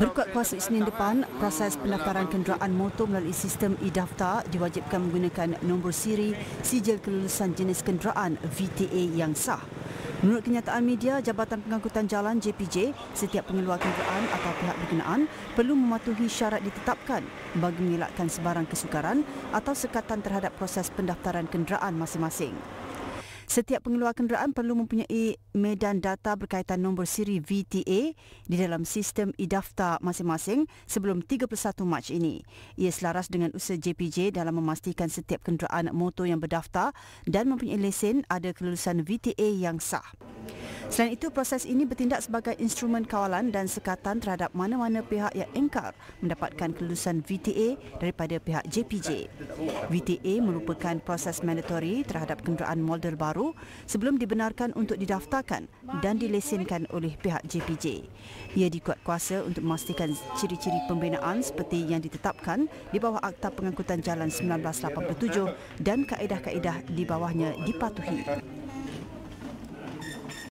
Berkuat kuasa Isnin depan, proses pendaftaran kenderaan motor melalui sistem e-daftar diwajibkan menggunakan nombor siri sijil kelulusan jenis kenderaan VTA yang sah. Menurut kenyataan media, Jabatan Pengangkutan Jalan JPJ, setiap pengeluar kenderaan atau pihak berkenaan perlu mematuhi syarat ditetapkan bagi mengelakkan sebarang kesukaran atau sekatan terhadap proses pendaftaran kenderaan masing-masing. Setiap pengeluar kenderaan perlu mempunyai medan data berkaitan nombor siri VTA di dalam sistem e-dafta masing-masing sebelum 31 Mac ini. Ia selaras dengan usaha JPJ dalam memastikan setiap kenderaan motor yang berdaftar dan mempunyai lesen ada kelulusan VTA yang sah. Selain itu, proses ini bertindak sebagai instrumen kawalan dan sekatan terhadap mana-mana pihak yang engkar mendapatkan kelulusan VTA daripada pihak JPJ. VTA merupakan proses mandatory terhadap kenderaan model baru sebelum dibenarkan untuk didaftarkan dan dilesenkan oleh pihak JPJ. Ia dikuat kuasa untuk memastikan ciri-ciri pembinaan seperti yang ditetapkan di bawah Akta Pengangkutan Jalan 1987 dan kaedah-kaedah di bawahnya dipatuhi.